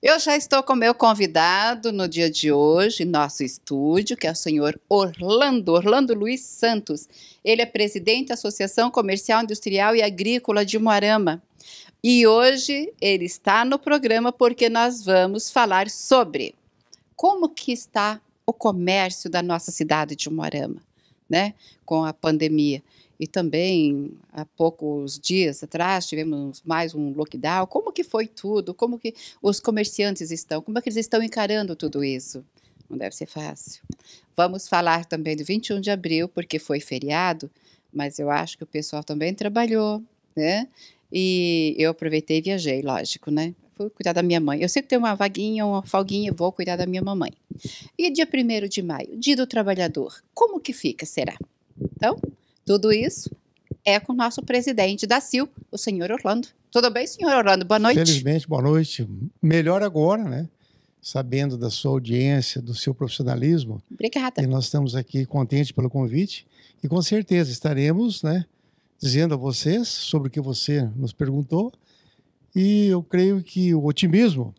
Eu já estou com meu convidado no dia de hoje, nosso estúdio, que é o senhor Orlando, Orlando Luiz Santos. Ele é presidente da Associação Comercial, Industrial e Agrícola de Moarama. E hoje ele está no programa porque nós vamos falar sobre como que está o comércio da nossa cidade de Moarama, né, com a pandemia e também há poucos dias atrás tivemos mais um lockdown. Como que foi tudo? Como que os comerciantes estão? Como é que eles estão encarando tudo isso? Não deve ser fácil. Vamos falar também do 21 de abril, porque foi feriado, mas eu acho que o pessoal também trabalhou, né? E eu aproveitei e viajei, lógico, né? Fui cuidar da minha mãe. Eu sei que tem uma vaguinha, uma folguinha, vou cuidar da minha mamãe. E dia 1 de maio, dia do trabalhador, como que fica, será? Então, tudo isso é com o nosso presidente da CIL, o senhor Orlando. Tudo bem, senhor Orlando? Boa noite. Felizmente, boa noite. Melhor agora, né? Sabendo da sua audiência, do seu profissionalismo. Obrigada. E nós estamos aqui contentes pelo convite e com certeza estaremos, né, dizendo a vocês sobre o que você nos perguntou. E eu creio que o otimismo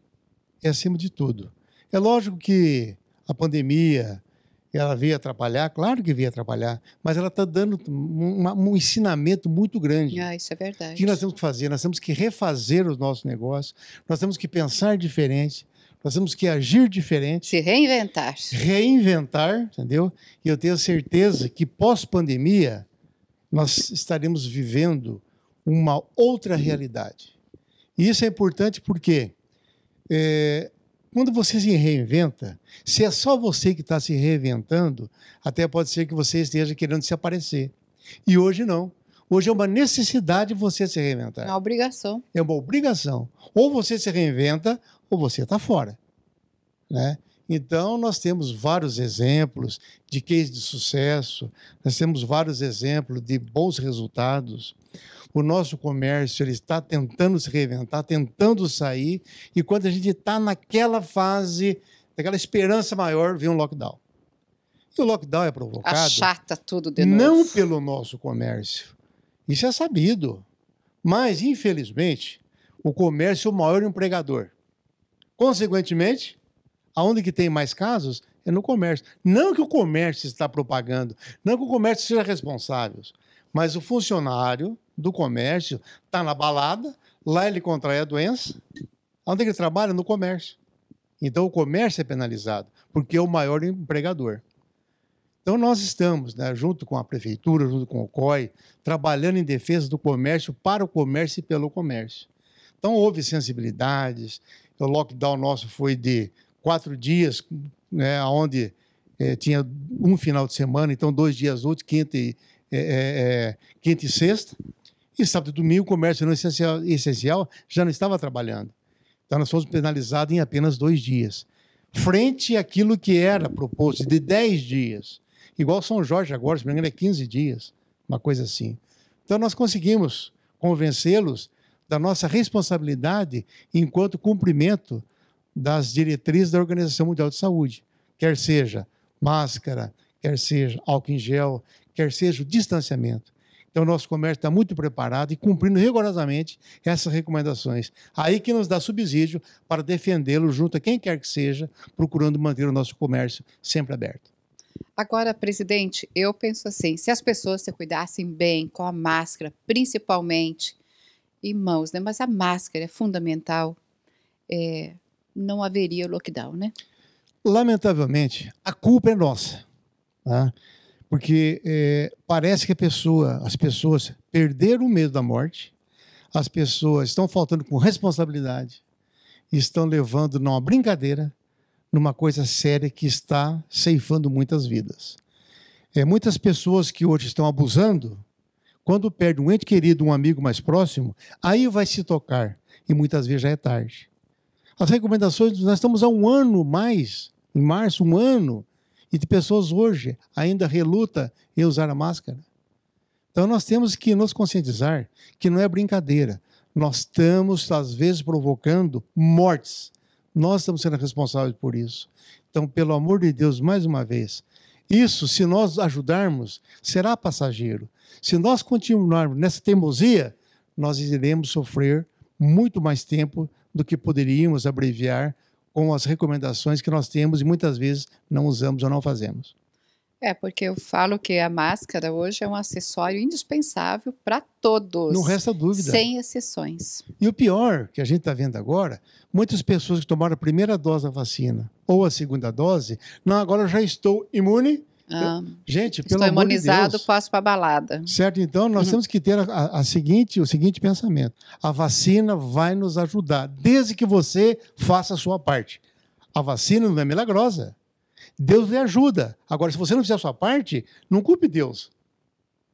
é acima de tudo. É lógico que a pandemia, ela veio atrapalhar? Claro que veio atrapalhar, mas ela está dando um ensinamento muito grande. Ah, isso é verdade. O que nós temos que fazer? Nós temos que refazer os nossos negócios, nós temos que pensar diferente, nós temos que agir diferente. Se reinventar. Reinventar, entendeu? E eu tenho certeza que pós-pandemia nós estaremos vivendo uma outra realidade. E isso é importante porque é, quando você se reinventa, se é só você que está se reinventando, até pode ser que você esteja querendo se aparecer. E hoje não. Hoje é uma necessidade você se reinventar. É uma obrigação. É uma obrigação. Ou você se reinventa, ou você está fora. Né? Então, nós temos vários exemplos de cases de sucesso, nós temos vários exemplos de bons resultados. O nosso comércio ele está tentando se reinventar, tentando sair, e quando a gente está naquela fase, naquela esperança maior, vem um lockdown. E o lockdown é provocado. Achata tudo de novo. Não pelo nosso comércio. Isso é sabido. Mas, infelizmente, o comércio é o maior empregador. Consequentemente, Aonde que tem mais casos é no comércio. Não que o comércio está propagando, não que o comércio seja responsável, mas o funcionário do comércio está na balada, lá ele contrai a doença. Onde ele trabalha? No comércio. Então o comércio é penalizado, porque é o maior empregador. Então nós estamos, né, junto com a prefeitura, junto com o COI, trabalhando em defesa do comércio para o comércio e pelo comércio. Então houve sensibilidades. O lockdown nosso foi de quatro dias, né, onde é, tinha um final de semana, então dois dias úteis, quinta e, é, é, é quinta e sexta. E sábado e domingo o comércio não é essencial, essencial já não estava trabalhando. Então nós fomos penalizados em apenas dois dias. Frente àquilo que era proposto, de dez dias. Igual São Jorge agora, se não me engano, é 15 dias, uma coisa assim. Então nós conseguimos convencê-los da nossa responsabilidade enquanto cumprimento das diretrizes da Organização Mundial de Saúde, quer seja máscara, quer seja álcool em gel, quer seja o distanciamento. Então, o nosso comércio está muito preparado e cumprindo rigorosamente essas recomendações. Aí que nos dá subsídio para defendê-lo junto a quem quer que seja, procurando manter o nosso comércio sempre aberto. Agora, presidente, eu penso assim: se as pessoas se cuidassem bem com a máscara, principalmente, e mãos, né? Mas a máscara é fundamental. É, não haveria lockdown, né? Lamentavelmente, a culpa é nossa, né? porque é, parece que pessoa, as pessoas perderam o medo da morte, as pessoas estão faltando com responsabilidade, estão levando numa brincadeira, numa coisa séria que está ceifando muitas vidas. É, muitas pessoas que hoje estão abusando, quando perde um ente querido, um amigo mais próximo, aí vai se tocar e muitas vezes já é tarde. As recomendações, nós estamos há um ano mais, em março, um ano, e de pessoas hoje ainda reluta em usar a máscara. Então nós temos que nos conscientizar que não é brincadeira. Nós estamos, às vezes, provocando mortes. Nós estamos sendo responsáveis por isso. Então, pelo amor de Deus, mais uma vez, isso, se nós ajudarmos, será passageiro. Se nós continuarmos nessa teimosia, nós iremos sofrer muito mais tempo do que poderíamos abreviar com as recomendações que nós temos e muitas vezes não usamos ou não fazemos. É, porque eu falo que a máscara hoje é um acessório indispensável para todos. Não resta dúvida. Sem exceções. E o pior que a gente está vendo agora, muitas pessoas que tomaram a primeira dose da vacina ou a segunda dose, não, agora eu já estou imune, ah, gente, pelo amor de Deus. Estou imunizado, posso para balada. Certo, então nós uhum. temos que ter a, a, seguinte, o seguinte pensamento: a vacina vai nos ajudar, desde que você faça a sua parte. A vacina não é milagrosa. Deus lhe ajuda. Agora, se você não fizer a sua parte, não culpe Deus.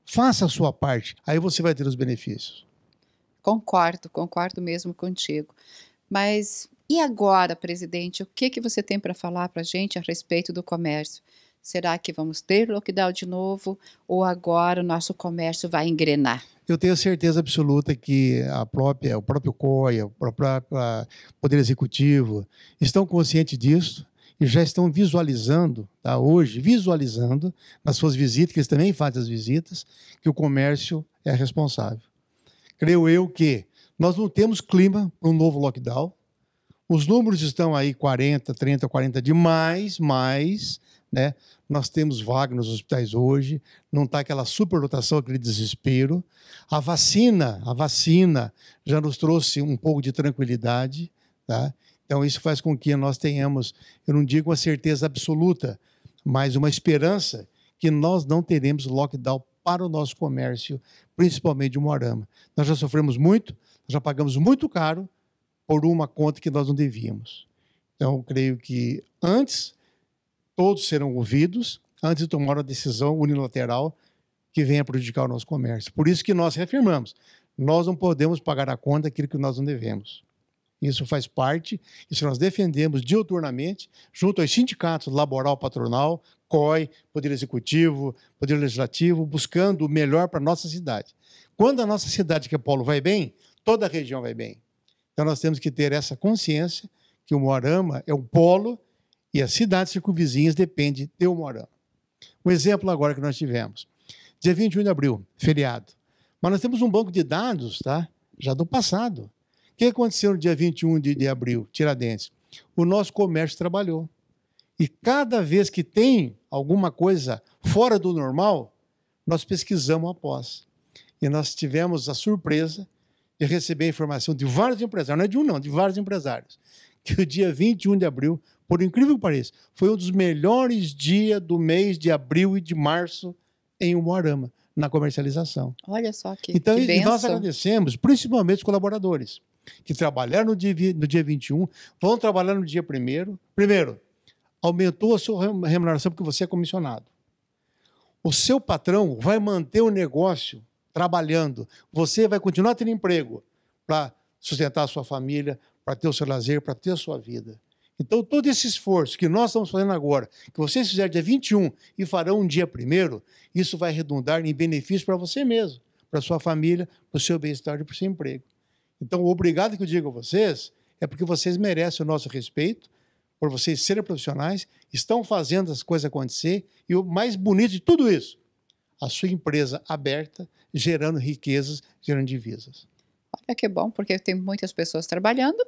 Faça a sua parte, aí você vai ter os benefícios. Concordo, concordo mesmo contigo. Mas e agora, presidente, o que, que você tem para falar para a gente a respeito do comércio? Será que vamos ter lockdown de novo ou agora o nosso comércio vai engrenar? Eu tenho certeza absoluta que a própria, o próprio COIA, o próprio Poder Executivo estão conscientes disso e já estão visualizando, tá, hoje, visualizando nas suas visitas, que eles também fazem as visitas, que o comércio é responsável. Creio eu que nós não temos clima para um novo lockdown. Os números estão aí 40, 30, 40 de mais, mais né? Nós temos vaga nos hospitais hoje, não está aquela superlotação, aquele desespero. A vacina, a vacina já nos trouxe um pouco de tranquilidade, tá? Então isso faz com que nós tenhamos, eu não digo uma certeza absoluta, mas uma esperança que nós não teremos lockdown para o nosso comércio, principalmente o Moarama. Nós já sofremos muito, já pagamos muito caro por uma conta que nós não devíamos. Então, creio que antes todos serão ouvidos antes de tomar uma decisão unilateral que venha prejudicar o nosso comércio. Por isso que nós reafirmamos, nós não podemos pagar a conta aquilo que nós não devemos. Isso faz parte, isso nós defendemos diuturnamente, junto aos sindicatos laboral, patronal, COI, Poder Executivo, Poder Legislativo, buscando o melhor para a nossa cidade. Quando a nossa cidade, que é Paulo, vai bem, toda a região vai bem. Então nós temos que ter essa consciência que o Moarama é um polo e as cidades circunvizinhas depende de eu morando. Um exemplo agora que nós tivemos. Dia 21 de abril, feriado. Mas nós temos um banco de dados, tá? Já do passado. O que aconteceu no dia 21 de, de abril, Tiradentes? O nosso comércio trabalhou. E cada vez que tem alguma coisa fora do normal, nós pesquisamos após. E nós tivemos a surpresa de receber a informação de vários empresários, não é de um não, de vários empresários, que o dia 21 de abril por incrível que pareça, foi um dos melhores dias do mês de abril e de março em Umuarama, na comercialização. Olha só que Então, que nós agradecemos principalmente os colaboradores que trabalharam no dia, no dia 21, vão trabalhar no dia primeiro. Primeiro, aumentou a sua remuneração porque você é comissionado. O seu patrão vai manter o negócio trabalhando. Você vai continuar tendo emprego para sustentar a sua família, para ter o seu lazer, para ter a sua vida. Então, todo esse esforço que nós estamos fazendo agora, que vocês fizerem dia 21 e farão um dia primeiro, isso vai redundar em benefício para você mesmo, para sua família, para o seu bem-estar e para o seu emprego. Então, o obrigado que eu digo a vocês é porque vocês merecem o nosso respeito, por vocês serem profissionais, estão fazendo as coisas acontecer e o mais bonito de tudo isso, a sua empresa aberta, gerando riquezas, gerando divisas. Olha que bom, porque tem muitas pessoas trabalhando,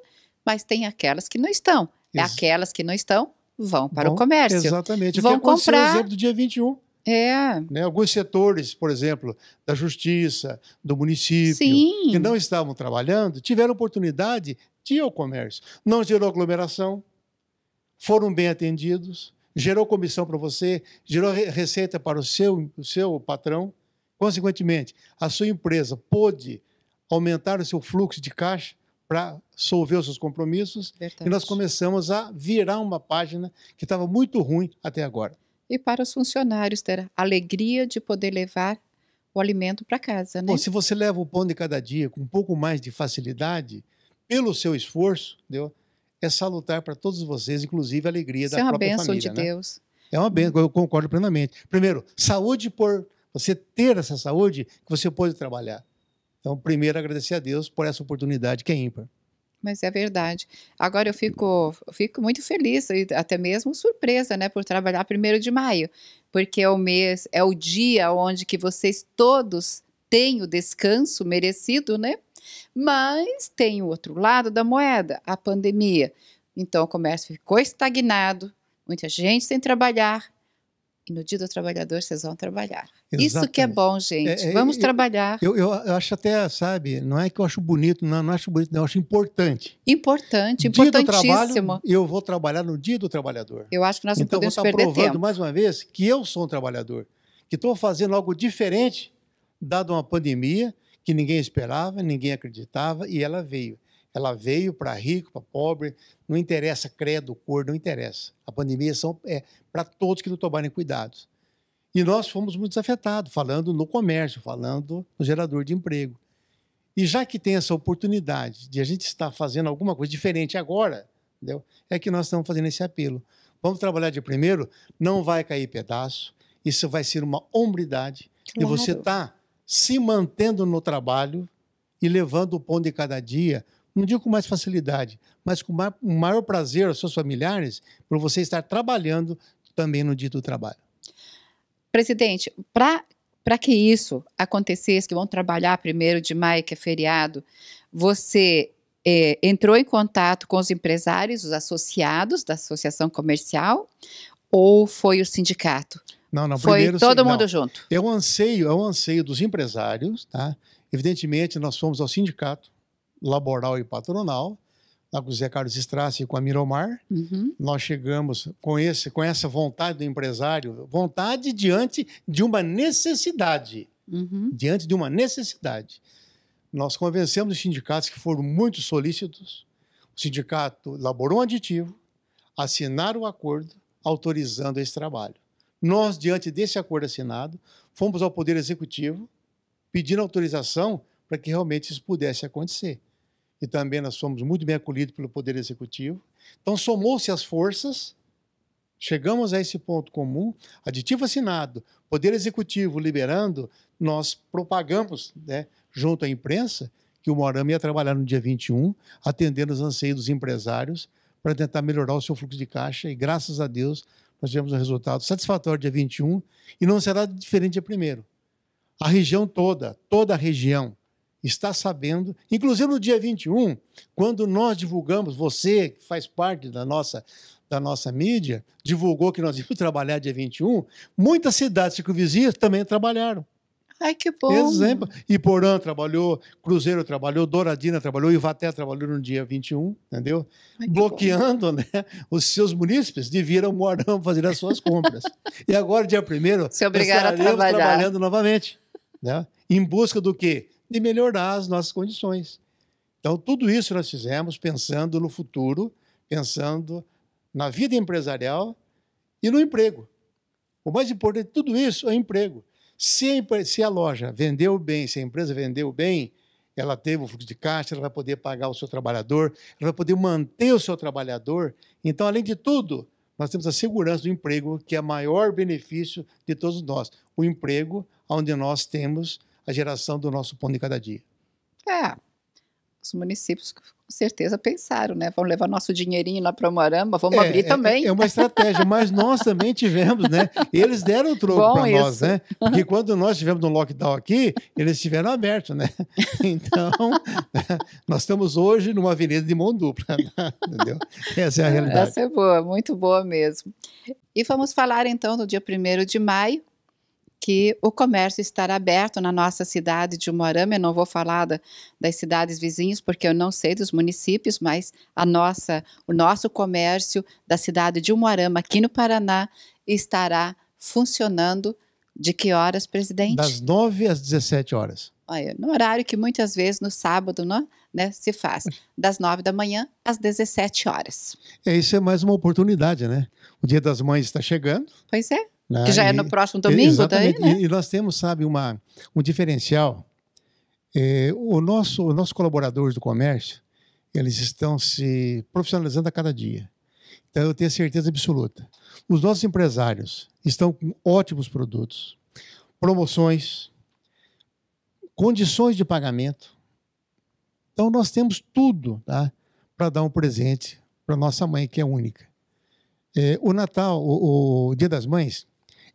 mas tem aquelas que não estão. Isso. É aquelas que não estão vão para o comércio. Exatamente. Vão comprar. O exemplo do dia 21. É. Né? Alguns setores, por exemplo, da justiça, do município, Sim. que não estavam trabalhando, tiveram oportunidade de ir ao comércio. Não gerou aglomeração, foram bem atendidos, gerou comissão para você, gerou receita para o seu, o seu patrão. Consequentemente, a sua empresa pôde aumentar o seu fluxo de caixa, para solver os seus compromissos. Verdade. E nós começamos a virar uma página que estava muito ruim até agora. E para os funcionários ter a alegria de poder levar o alimento para casa, né? Bom, se você leva o pão de cada dia com um pouco mais de facilidade, pelo seu esforço, entendeu? é salutar para todos vocês, inclusive a alegria Isso da é própria família. É uma bênção de né? Deus. É uma bênção, eu concordo plenamente. Primeiro, saúde por você ter essa saúde que você pode trabalhar. Então, primeiro, agradecer a Deus por essa oportunidade que é ímpar. Mas é verdade. Agora eu fico, fico muito feliz e até mesmo surpresa, né, por trabalhar primeiro de maio, porque é o mês, é o dia onde que vocês todos têm o descanso merecido, né? Mas tem o outro lado da moeda, a pandemia. Então o comércio ficou estagnado, muita gente sem trabalhar, e no dia do trabalhador vocês vão trabalhar. Exatamente. Isso que é bom, gente. É, é, Vamos trabalhar. Eu, eu, acho até, sabe, não é que eu acho bonito, não, não acho bonito, não, eu acho importante. Importante, importantíssimo. do trabalho, eu vou trabalhar no dia do trabalhador. Eu acho que nós não então, podemos tá perder tempo. Então, vou provando, mais uma vez, que eu sou um trabalhador, que estou fazendo algo diferente, dado uma pandemia que ninguém esperava, ninguém acreditava, e ela veio. Ela veio para rico, para pobre, não interessa credo, cor, não interessa. A pandemia são, é para todos que não tomarem cuidados. E nós fomos muito afetados, falando no comércio, falando no gerador de emprego. E já que tem essa oportunidade de a gente estar fazendo alguma coisa diferente agora, entendeu? é que nós estamos fazendo esse apelo. Vamos trabalhar de primeiro, não vai cair pedaço, isso vai ser uma hombridade. Claro. E você está se mantendo no trabalho e levando o pão de cada dia não digo com mais facilidade, mas com o maior prazer aos seus familiares, por você estar trabalhando também no dia do trabalho. Presidente, para que isso acontecesse, que vão trabalhar primeiro de maio, que é feriado, você é, entrou em contato com os empresários, os associados da associação comercial, ou foi o sindicato? Não, não, foi todo mundo junto. É um anseio, é um anseio dos empresários, tá? Evidentemente, nós fomos ao sindicato, laboral e patronal, lá com o Zé Carlos Strasse e com a Miromar. Uhum. Nós chegamos com, esse, com essa vontade do empresário, vontade diante de uma necessidade. Uhum. Diante de uma necessidade. Nós convencemos os sindicatos que foram muito solícitos. O sindicato elaborou um aditivo, assinaram o acordo autorizando esse trabalho. Nós, diante desse acordo assinado, fomos ao Poder Executivo pedindo autorização para que realmente isso pudesse acontecer e também nós fomos muito bem acolhidos pelo Poder Executivo. Então, somou-se as forças, chegamos a esse ponto comum, aditivo assinado, Poder Executivo liberando, nós propagamos né, junto à imprensa que o Morama ia trabalhar no dia 21, atendendo os anseios dos empresários para tentar melhorar o seu fluxo de caixa e, graças a Deus, nós tivemos um resultado satisfatório dia 21 e não será diferente de primeiro a região toda, toda a região, está sabendo, inclusive no dia 21, quando nós divulgamos, você que faz parte da nossa, da nossa mídia, divulgou que nós íamos trabalhar dia 21, muitas cidades circunvizinhas também trabalharam. Ai, que bom. Exemplo. Iporã trabalhou, Cruzeiro trabalhou, Douradina trabalhou, Ivaté trabalhou no dia 21, entendeu? Ai, Bloqueando né, os seus munícipes de vir ao Morão fazer as suas compras. e agora, dia 1 estaremos trabalhar. trabalhando novamente. Né? Em busca do quê? de melhorar as nossas condições. Então, tudo isso nós fizemos pensando no futuro, pensando na vida empresarial e no emprego. O mais importante de tudo isso é o emprego. Se a, se a loja vendeu bem, se a empresa vendeu bem, ela teve o fluxo de caixa, ela vai poder pagar o seu trabalhador, ela vai poder manter o seu trabalhador. Então, além de tudo, nós temos a segurança do emprego, que é o maior benefício de todos nós. O emprego, onde nós temos a geração do nosso pão de cada dia. É, os municípios com certeza pensaram, né? Vamos levar nosso dinheirinho lá para Moramba, vamos é, abrir é, é, também. É uma estratégia, mas nós também tivemos, né? Eles deram o troco para nós, né? Porque quando nós tivemos um lockdown aqui, eles tiveram aberto, né? Então, nós estamos hoje numa avenida de mão dupla, né? entendeu? Essa é a realidade. Essa é boa, muito boa mesmo. E vamos falar então do dia 1 de maio, que o comércio estará aberto na nossa cidade de Umuarama. Eu não vou falar da, das cidades vizinhas, porque eu não sei dos municípios, mas a nossa, o nosso comércio da cidade de Umuarama, aqui no Paraná, estará funcionando de que horas, presidente? Das 9 às 17 horas. Olha, no horário que muitas vezes no sábado não, né, se faz, das 9 da manhã às 17 horas. É, isso é mais uma oportunidade, né? O Dia das Mães está chegando. Pois é. Né? Que já é e, é no próximo domingo, daí, né? E, e, nós temos, sabe, uma, um diferencial. É, o nosso, os nossos colaboradores do comércio, eles estão se profissionalizando a cada dia. Então, eu tenho certeza absoluta. Os nossos empresários estão com ótimos produtos, promoções, condições de pagamento. Então, nós temos tudo tá? para dar um presente para nossa mãe, que é única. É, o Natal, o, o Dia das Mães,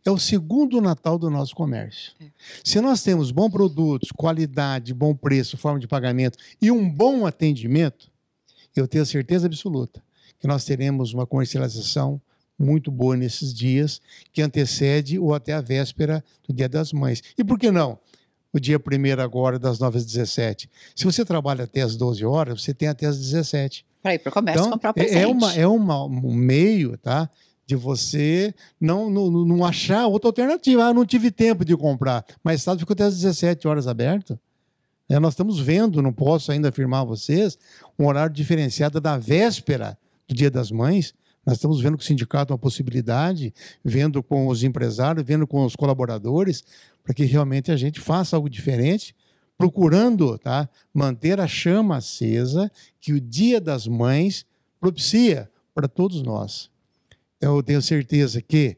é o segundo Natal do nosso comércio. É. Se nós temos bons produtos, qualidade, bom preço, forma de pagamento e um bom atendimento, eu tenho certeza absoluta que nós teremos uma comercialização muito boa nesses dias, que antecede ou até a véspera do Dia das Mães. E por que não? O dia primeiro agora, das 9 às 17. Se você trabalha até as 12 horas, você tem até as 17. Para ir para o comércio então, comprar é, é presente. É, uma, é uma, um meio, tá? de você não, não, não achar outra alternativa. Ah, não tive tempo de comprar. Mas o estado ficou até às 17 horas aberto. É, nós estamos vendo, não posso ainda afirmar a vocês, um horário diferenciado da véspera do Dia das Mães. Nós estamos vendo com o sindicato é uma possibilidade, vendo com os empresários, vendo com os colaboradores, para que realmente a gente faça algo diferente, procurando tá, manter a chama acesa que o Dia das Mães propicia para todos nós eu tenho certeza que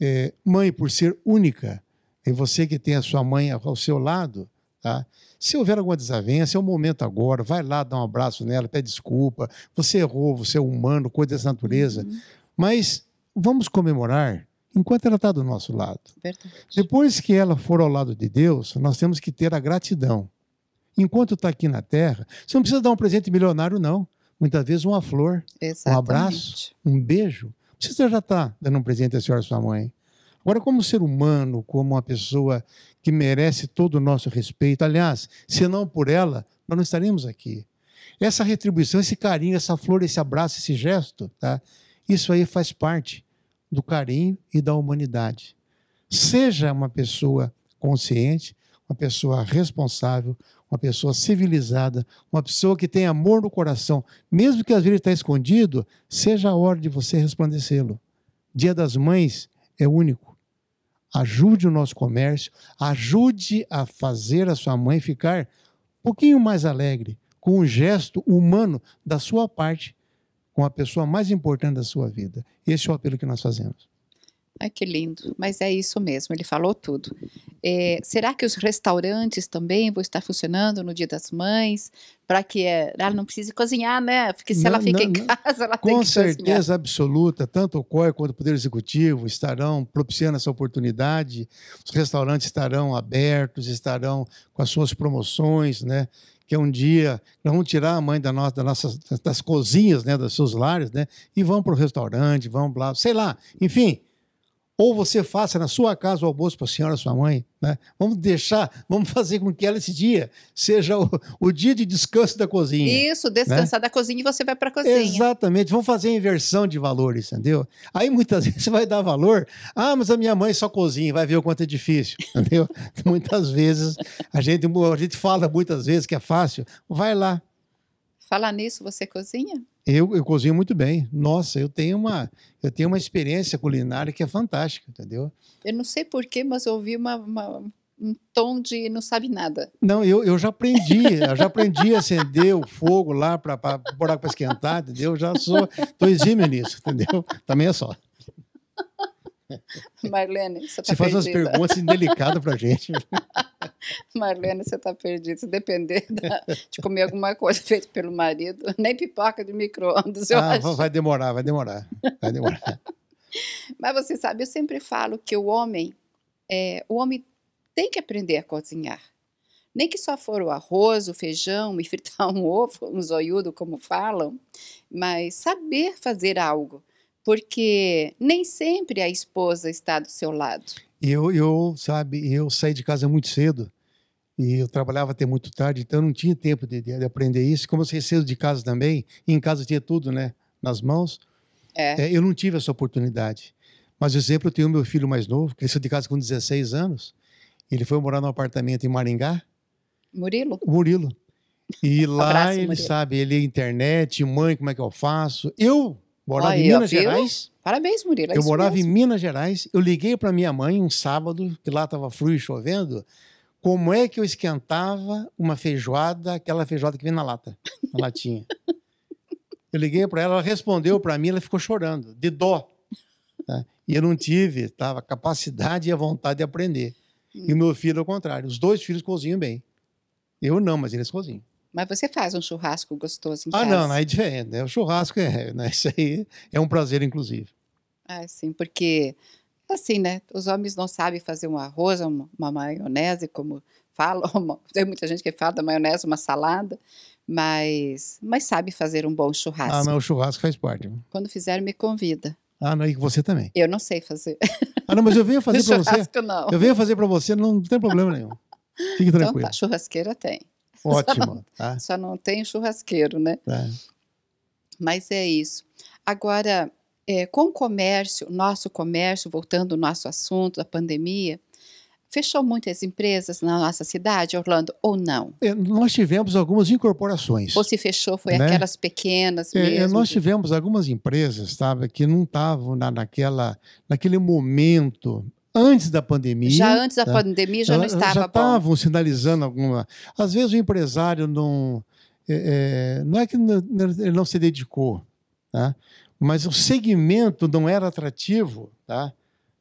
é, mãe, por ser única, e é você que tem a sua mãe ao seu lado, tá? Se houver alguma desavença, é o momento agora, vai lá, dá um abraço nela, pede desculpa, você errou, você é humano, coisa dessa natureza. Uhum. Mas vamos comemorar enquanto ela está do nosso lado. Verdade. Depois que ela for ao lado de Deus, nós temos que ter a gratidão. Enquanto está aqui na Terra, você não precisa dar um presente milionário, não. Muitas vezes uma flor, Exatamente. um abraço, um beijo. Você já está dando um presente à senhora e sua mãe. Agora, como ser humano, como uma pessoa que merece todo o nosso respeito, aliás, se não por ela, nós não estaremos aqui. Essa retribuição, esse carinho, essa flor, esse abraço, esse gesto, tá? isso aí faz parte do carinho e da humanidade. Seja uma pessoa consciente, uma pessoa responsável, uma pessoa civilizada, uma pessoa que tem amor no coração, mesmo que às vezes está escondido, seja a hora de você resplandecê-lo. Dia das Mães é único. Ajude o nosso comércio, ajude a fazer a sua mãe ficar um pouquinho mais alegre, com um gesto humano da sua parte, com a pessoa mais importante da sua vida. Esse é o apelo que nós fazemos. Ai, que lindo. Mas é isso mesmo, ele falou tudo. É, será que os restaurantes também vão estar funcionando no Dia das Mães? Para que eh, ela não precise cozinhar, né? Porque se não, ela fica não, em casa, ela tem que Com certeza absoluta, tanto o COI quanto o Poder Executivo estarão propiciando essa oportunidade. Os restaurantes estarão abertos, estarão com as suas promoções, né? que é um dia nós vamos tirar a mãe da nossa, das nossas das cozinhas, né, dos seus lares, né, e vão para o restaurante, vão lá, sei lá, enfim, ou você faça na sua casa o almoço para a senhora, sua mãe. Né? Vamos deixar, vamos fazer com que ela esse dia seja o, o dia de descanso da cozinha. Né? Isso, descansar né? da cozinha e você vai para a cozinha. Exatamente, vamos fazer a inversão de valores, entendeu? Aí muitas vezes você vai dar valor, ah, mas a minha mãe só cozinha, vai ver o quanto é difícil, entendeu? muitas vezes, a gente, a gente fala muitas vezes que é fácil, vai lá. Falar nisso, você cozinha? Eu, eu cozinho muito bem. Nossa, eu tenho uma eu tenho uma experiência culinária que é fantástica, entendeu? Eu não sei porquê, mas eu ouvi uma, uma um tom de não sabe nada. Não, eu, eu já aprendi, eu já aprendi a acender o fogo lá para buraco para esquentar, entendeu? Eu já sou, tô exímio nisso, entendeu? Também é só. Marlene, você tá Você faz umas perguntas indelicadas para gente. Marlene, você está perdida. Se depender da, de comer alguma coisa feita pelo marido, nem pipoca de micro-ondas, eu ah, acho. Vai demorar, vai demorar. Vai demorar. Mas você sabe, eu sempre falo que o homem, é, o homem tem que aprender a cozinhar. Nem que só for o arroz, o feijão e fritar um ovo, um zoiudo, como falam, mas saber fazer algo porque nem sempre a esposa está do seu lado. Eu, eu sabe, eu saí de casa muito cedo e eu trabalhava até muito tarde, então eu não tinha tempo de, de aprender isso. Como eu saí cedo de casa também, e em casa tinha tudo, né, nas mãos, é. É, eu não tive essa oportunidade. Mas, por exemplo, eu tenho meu filho mais novo, que saiu de casa com 16 anos, ele foi morar num apartamento em Maringá. Murilo? Murilo. E lá Abraço, ele Murilo. sabe, ele é internet, mãe, como é que eu faço? Eu morava em Minas Gerais. Parabéns, Murilo. É eu morava mesmo. em Minas Gerais. Eu liguei para minha mãe um sábado, que lá estava frio e chovendo. Como é que eu esquentava uma feijoada, aquela feijoada que vem na lata, na latinha? eu liguei para ela, ela respondeu para mim, ela ficou chorando, de dó. Tá? E eu não tive tava, capacidade e a vontade de aprender. E o meu filho, ao contrário, os dois filhos cozinham bem. Eu não, mas eles cozinham. Mas você faz um churrasco gostoso em ah, casa. Ah, não, aí é diferente. Né? O churrasco é, né? Isso aí é um prazer, inclusive. Ah, sim, porque assim, né? Os homens não sabem fazer um arroz, uma, uma maionese, como falam. tem muita gente que fala da maionese, uma salada, mas, mas sabe fazer um bom ah, churrasco. Ah, não, o churrasco faz parte. Quando fizer, me convida. Ah, não, e você também. Eu não sei fazer. Ah, não, mas eu venho fazer para você. Não. Eu venho fazer para você, não tem problema nenhum. Fique tranquilo. Então tá, churrasqueira tem. Ótimo. Tá? Só, não tem churrasqueiro, né? É. Mas é isso. Agora, é, com o comércio, nosso comércio, voltando ao nosso assunto da pandemia, fechou muitas empresas na nossa cidade, Orlando, ou não? É, nós tivemos algumas incorporações. Ou se fechou, foi né? aquelas pequenas é, mesmo. É, nós tivemos algumas empresas, sabe, que não estavam na, naquele momento antes da pandemia. Já antes da tá? pandemia já não estava já estavam sinalizando alguma. Às vezes o empresário não é, é não é que ele não se dedicou, tá? mas o segmento não era atrativo, tá?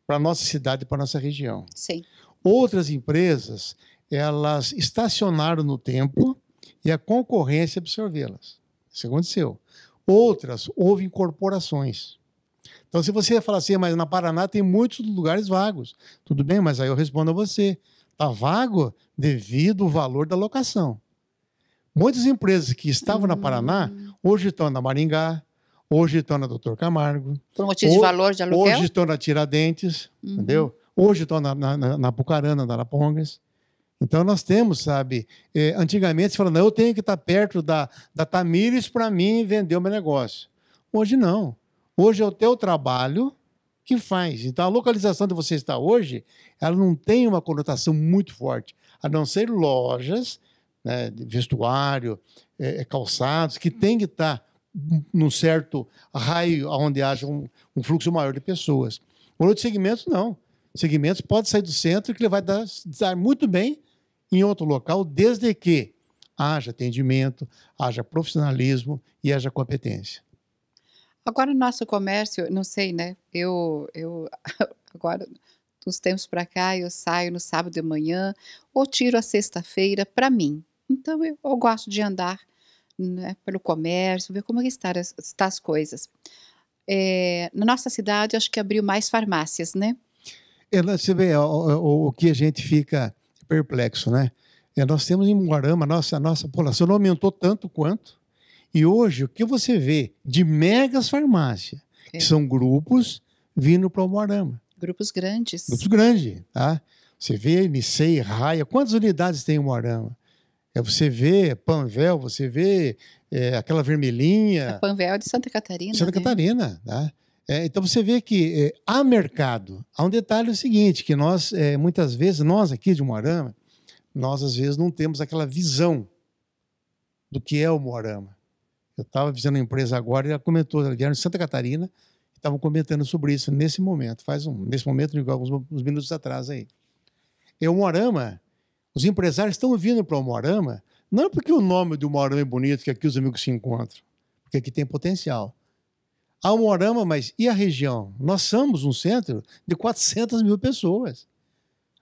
Para nossa cidade, para nossa região. Sim. Outras empresas elas estacionaram no tempo e a concorrência absorvê-las. Isso aconteceu. Outras houve incorporações. Então, se você falar assim, mas na Paraná tem muitos lugares vagos. Tudo bem, mas aí eu respondo a você. Está vago devido ao valor da locação. Muitas empresas que estavam uhum. na Paraná, hum. hoje estão na Maringá, hoje estão na Doutor Camargo. Por motivo hoje, de valor de aluguel? Hoje estão na Tiradentes, uhum. entendeu? Hoje estão na, na, na, na Pucarana, na Arapongas. Então nós temos, sabe? Eh, antigamente você falava, eu tenho que estar perto da, da Tamires para mim vender o meu negócio. Hoje não. Hoje é o teu trabalho que faz. Então, a localização de você está hoje, ela não tem uma conotação muito forte, a não ser lojas, né, vestuário, é, é, calçados, que tem que estar tá num certo raio onde haja um, um fluxo maior de pessoas. Outros segmentos, não. Segmentos pode sair do centro que ele vai dar, dar muito bem em outro local, desde que haja atendimento, haja profissionalismo e haja competência. Agora, o nosso comércio, não sei, né? Eu, eu agora, dos tempos para cá, eu saio no sábado de manhã ou tiro a sexta-feira para mim. Então, eu, eu, gosto de andar né, pelo comércio, ver como é estão as, está as coisas. É, na nossa cidade, acho que abriu mais farmácias, né? É, você vê, o, o, o que a gente fica perplexo, né? É, nós temos em Guarama, nossa, a nossa população não aumentou tanto quanto, e hoje, o que você vê de megas farmácia, é. que são grupos vindo para o Moarama. Grupos grandes. Grupos grandes, tá? Você vê Nicei, Raia, quantas unidades tem o Moarama? É, você vê Panvel, você vê é, aquela vermelhinha. A Panvel é de Santa Catarina. Santa né? Catarina, tá? É, então você vê que é, há mercado. Há um detalhe é o seguinte, que nós, é, muitas vezes, nós aqui de Moarama, nós às vezes não temos aquela visão do que é o Moarama. Eu estava visitando a empresa agora e ela comentou, ela vieram de Santa Catarina e estavam comentando sobre isso nesse momento, faz um, nesse momento, alguns uns minutos atrás aí. É o Morama, os empresários estão vindo para o Morama, não porque o nome do Morama é bonito, que aqui os amigos se encontram, porque aqui tem potencial. Há o Morama, mas e a região? Nós somos um centro de 400 mil pessoas.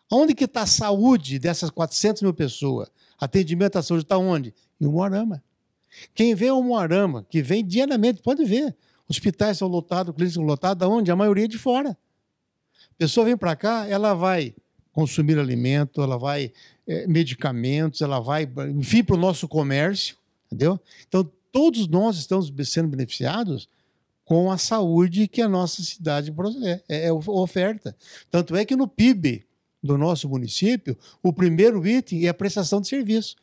Onde que está a saúde dessas 400 mil pessoas? Atendimento à saúde está onde? Em Moarama. Quem vê o é Moarama, que vem diariamente, pode ver. Hospitais são lotados, clínicas lotadas, onde? A maioria é de fora. A pessoa vem para cá, ela vai consumir alimento, ela vai é, medicamentos, ela vai, enfim, para o nosso comércio, entendeu? Então, todos nós estamos sendo beneficiados com a saúde que a nossa cidade é, é, é oferta. Tanto é que no PIB do nosso município, o primeiro item é a prestação de serviço.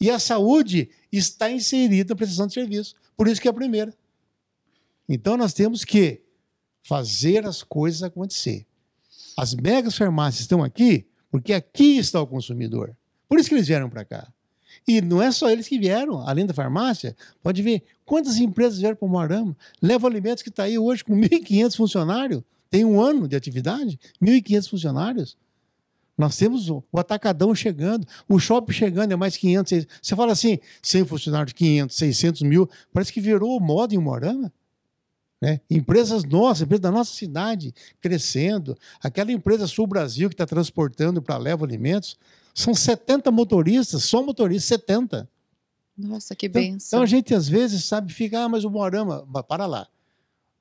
E a saúde está inserida na prestação de serviço. Por isso que é a primeira. Então nós temos que fazer as coisas acontecer. As megas farmácias estão aqui porque aqui está o consumidor. Por isso que eles vieram para cá. E não é só eles que vieram, além da farmácia, pode ver quantas empresas vieram para o Moarama, levam alimentos que está aí hoje com 1.500 funcionários, tem um ano de atividade, 1.500 funcionários. Nós temos o atacadão chegando, o shopping chegando, é mais 500, 600. Você fala assim, 100 funcionários, 500, 600 mil, parece que virou moda em Morama. Né? Empresas nossas, empresas da nossa cidade crescendo. Aquela empresa Sul Brasil que está transportando para Leva Alimentos, são 70 motoristas, só motoristas, 70. Nossa, que então, benção. Então, então a gente às vezes sabe ficar, ah, mas o Morama, para lá.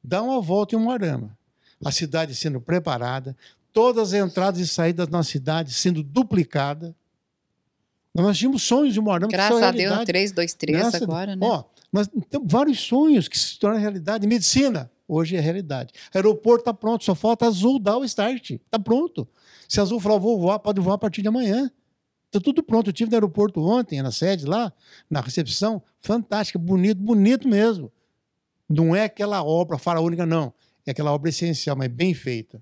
Dá uma volta em Morama. A cidade sendo preparada, todas as entradas e saídas na cidade sendo duplicada. Nós tínhamos sonhos de morar. Graças a Deus, 323 agora, né? Ó, nós temos vários sonhos que se tornam realidade. Medicina, hoje é realidade. Aeroporto está pronto, só falta Azul dar o start. Está pronto. Se Azul falar, vou voar, pode voar a partir de amanhã. Está tudo pronto. Eu estive no aeroporto ontem, na sede lá, na recepção. Fantástica, bonito, bonito mesmo. Não é aquela obra faraônica, não. É aquela obra essencial, mas bem feita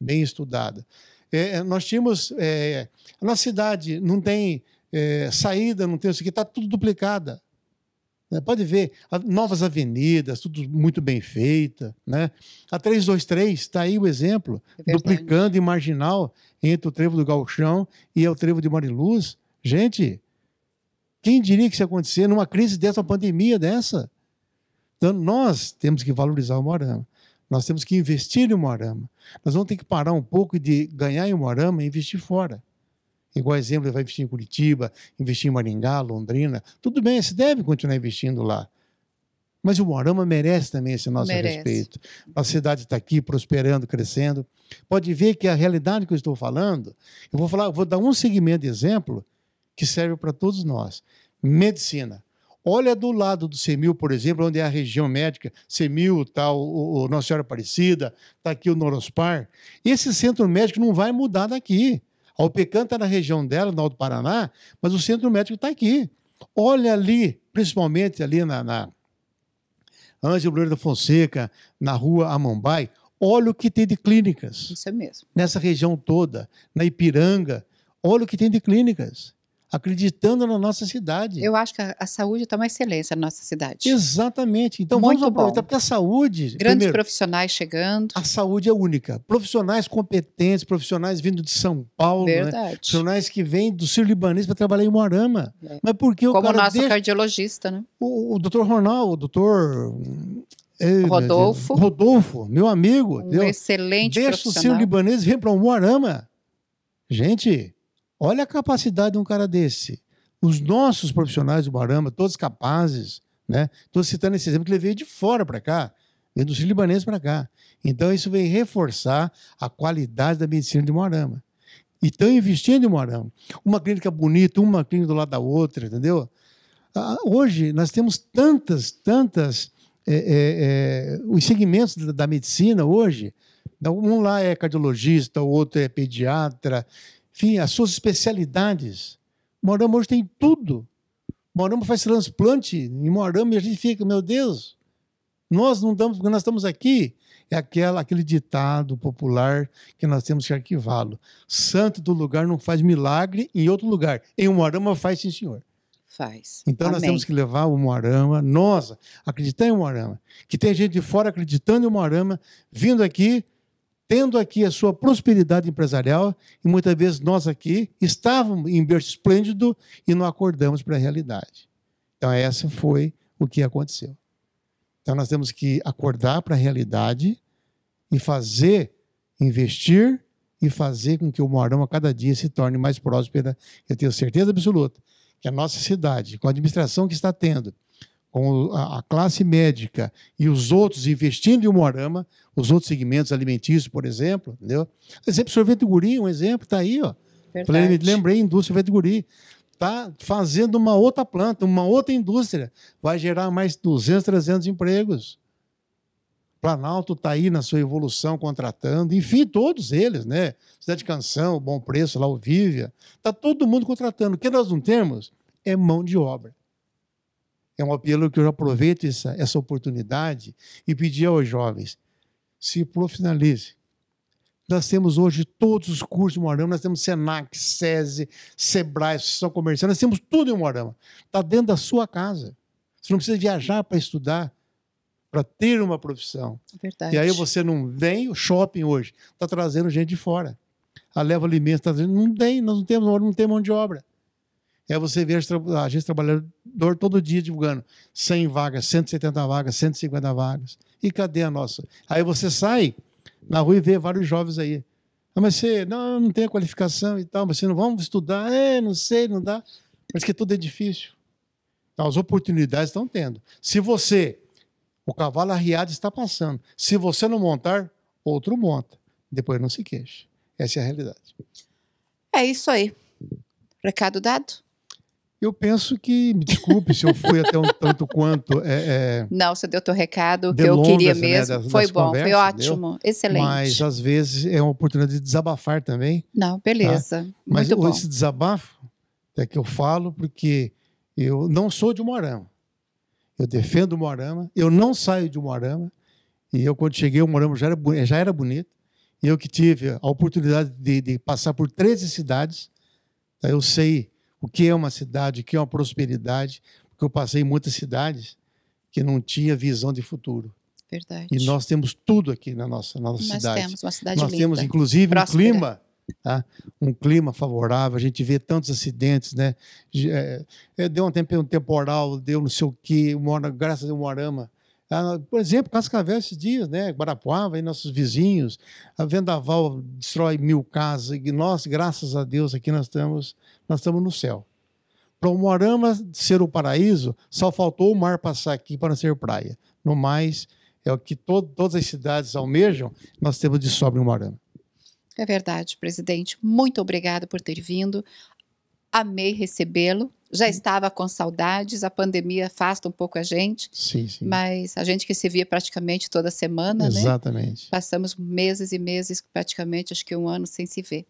bem estudada. É, é, nós tínhamos. É, a nossa cidade não tem é, saída, não tem isso aqui, está tudo duplicada. Né? Pode ver, novas avenidas, tudo muito bem feita. Né? A 323, está aí o exemplo, é duplicando e marginal entre o trevo do Galchão e o trevo de Mariluz. Gente, quem diria que isso ia acontecer numa crise dessa, uma pandemia dessa? Então, nós temos que valorizar o Moarama. Nós temos que investir em Moarama. Nós vamos ter que parar um pouco de ganhar em Moarama e investir fora. Igual exemplo, ele vai investir em Curitiba, investir em Maringá, Londrina. Tudo bem, se deve continuar investindo lá. Mas o Moarama merece também esse nosso merece. respeito. A cidade está aqui prosperando, crescendo. Pode ver que a realidade que eu estou falando, eu vou falar, vou dar um segmento de exemplo que serve para todos nós. Medicina. Olha do lado do Semil, por exemplo, onde é a região médica, CEMIL, está o, o Nossa Senhora Aparecida, está aqui o Norospar. Esse centro médico não vai mudar daqui. A UPECAM está na região dela, no Alto Paraná, mas o centro médico está aqui. Olha ali, principalmente ali na, na Ângelo da Fonseca, na rua Amambai, olha o que tem de clínicas. Isso é mesmo. Nessa região toda, na Ipiranga, olha o que tem de clínicas acreditando na nossa cidade. Eu acho que a, saúde está uma excelência na nossa cidade. Exatamente. Então Muito vamos aproveitar, porque a saúde. Grandes primeiro, profissionais chegando. A saúde é única. Profissionais competentes, profissionais vindo de São Paulo. Né? Verdade. Né? Profissionais que vêm do Ciro Libanês para trabalhar em Moarama. É. Mas por que o Como cara. o nosso deixa... cardiologista, né? O, o doutor Ronaldo, o doutor. É, Rodolfo. Rodolfo, meu amigo. Um excelente deixa profissional. Deixa o Ciro Libanês vir para o Moarama. Gente, Olha a capacidade de um cara desse. Os nossos profissionais do Barama, todos capazes, né? Estou citando esse exemplo que ele veio de fora para cá, veio dos libaneses para cá. Então, isso vem reforçar a qualidade da medicina de Moarama. E estão investindo em Moarama. Uma clínica bonita, uma clínica do lado da outra, entendeu? Ah, hoje, nós temos tantas, tantas. É, é, é, os segmentos da, da medicina hoje, então, um lá é cardiologista, o outro é pediatra, enfim, as suas especialidades. Moarama hoje tem tudo. Moarama faz transplante em Moarama e a gente fica, meu Deus, nós não damos, porque nós estamos aqui. É aquela, aquele ditado popular que nós temos que arquivá-lo. Santo do lugar não faz milagre em outro lugar. Em Moarama faz, sim, senhor. Faz. Então Amém. nós temos que levar o Moarama, nós acreditar em Moarama. Que tem gente de fora acreditando em Moarama, vindo aqui tendo aqui a sua prosperidade empresarial, e muitas vezes nós aqui estávamos em berço esplêndido e não acordamos para a realidade. Então, essa foi o que aconteceu. Então, nós temos que acordar para a realidade e fazer, investir e fazer com que o Moarão a cada dia se torne mais próspera. Eu tenho certeza absoluta que a nossa cidade, com a administração que está tendo, com a classe médica e os outros investindo em Umuarama, os outros segmentos alimentícios, por exemplo, entendeu? Exemplo, sorvete guri, um exemplo, está aí, ó. Falei, lembrei, indústria sorvete guri. Está fazendo uma outra planta, uma outra indústria. Vai gerar mais 200, 300 empregos. Planalto está aí na sua evolução, contratando, enfim, todos eles, né? Cidade de Canção, Bom Preço, lá o Vívia. Está todo mundo contratando. O que nós não temos é mão de obra. É um apelo que eu aproveito essa, essa oportunidade e pedir aos jovens, se profissionalize. Nós temos hoje todos os cursos em Moarama, nós temos Senac, SESI, Sebrae, Associação Comercial, nós temos tudo em Moarama. Está dentro da sua casa. Você não precisa viajar para estudar, para ter uma profissão. Verdade. E aí você não vem, o shopping hoje está trazendo gente de fora. A Leva Alimentos está dizendo, não tem, nós não temos, não temos mão de obra é você ver a agência trabalhador todo dia divulgando 100 vagas, 170 vagas, 150 vagas. E cadê a nossa? Aí você sai na rua e vê vários jovens aí. Ah, mas você não, não tem a qualificação e tal, mas você não vamos estudar, é, não sei, não dá. Parece que tudo é difícil. Então, as oportunidades estão tendo. Se você, o cavalo arriado está passando. Se você não montar, outro monta. Depois não se queixa. Essa é a realidade. É isso aí. Recado dado? Eu penso que, me desculpe se eu fui até um tanto quanto. É, é, Não, você deu teu recado, que eu queria né, mesmo. Né, das, foi das bom, foi ótimo, deu? excelente. Mas às vezes é uma oportunidade de desabafar também. Não, beleza. Tá? Mas Muito bom. esse desabafo é que eu falo, porque eu não sou de Moarama. Eu defendo o Moarama, eu não saio de Moarama. E eu, quando cheguei, o Moarama já era, já era bonito. Eu que tive a oportunidade de, de passar por 13 cidades, tá? eu sei o que é uma cidade, o que é uma prosperidade, porque eu passei em muitas cidades que não tinha visão de futuro. Verdade. E nós temos tudo aqui na nossa, na nossa nós cidade. Nós temos uma cidade Nós linda, temos, inclusive, próspera. um clima, tá? um clima favorável. A gente vê tantos acidentes, né? É, é, deu um, um temporal, deu não sei o quê, uma graças a um arama ah, por exemplo, Cascavel esses dias, né? Guarapuava e nossos vizinhos, a Vendaval destrói mil casas e nós, graças a Deus, aqui nós estamos, nós estamos no céu. Para o Morama ser o paraíso, só faltou o mar passar aqui para ser praia. No mais, é o que todas as cidades almejam, nós temos de sobra o Morama. É verdade, presidente. Muito obrigada por ter vindo. Amei recebê-lo já estava com saudades, a pandemia afasta um pouco a gente. Sim, sim. Mas a gente que se via praticamente toda semana, né? Exatamente. Né? Passamos meses e meses, praticamente acho que um ano sem se ver.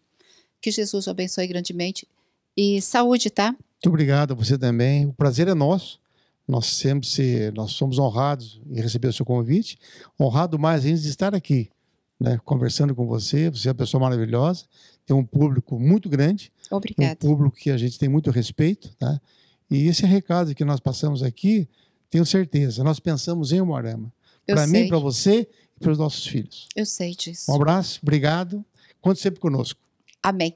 Que Jesus o abençoe grandemente e saúde, tá? Muito obrigado a você também. O prazer é nosso. Nós sempre se, nós somos honrados em receber o seu convite, honrado mais ainda de estar aqui, né, conversando com você. Você é uma pessoa maravilhosa, tem um público muito grande Obrigada. Um público que a gente tem muito respeito, tá? E esse recado que nós passamos aqui, tenho certeza, nós pensamos em Moarama. Para mim, para você e para os nossos filhos. Eu sei disso. Um abraço, obrigado. Conte sempre conosco. Amém.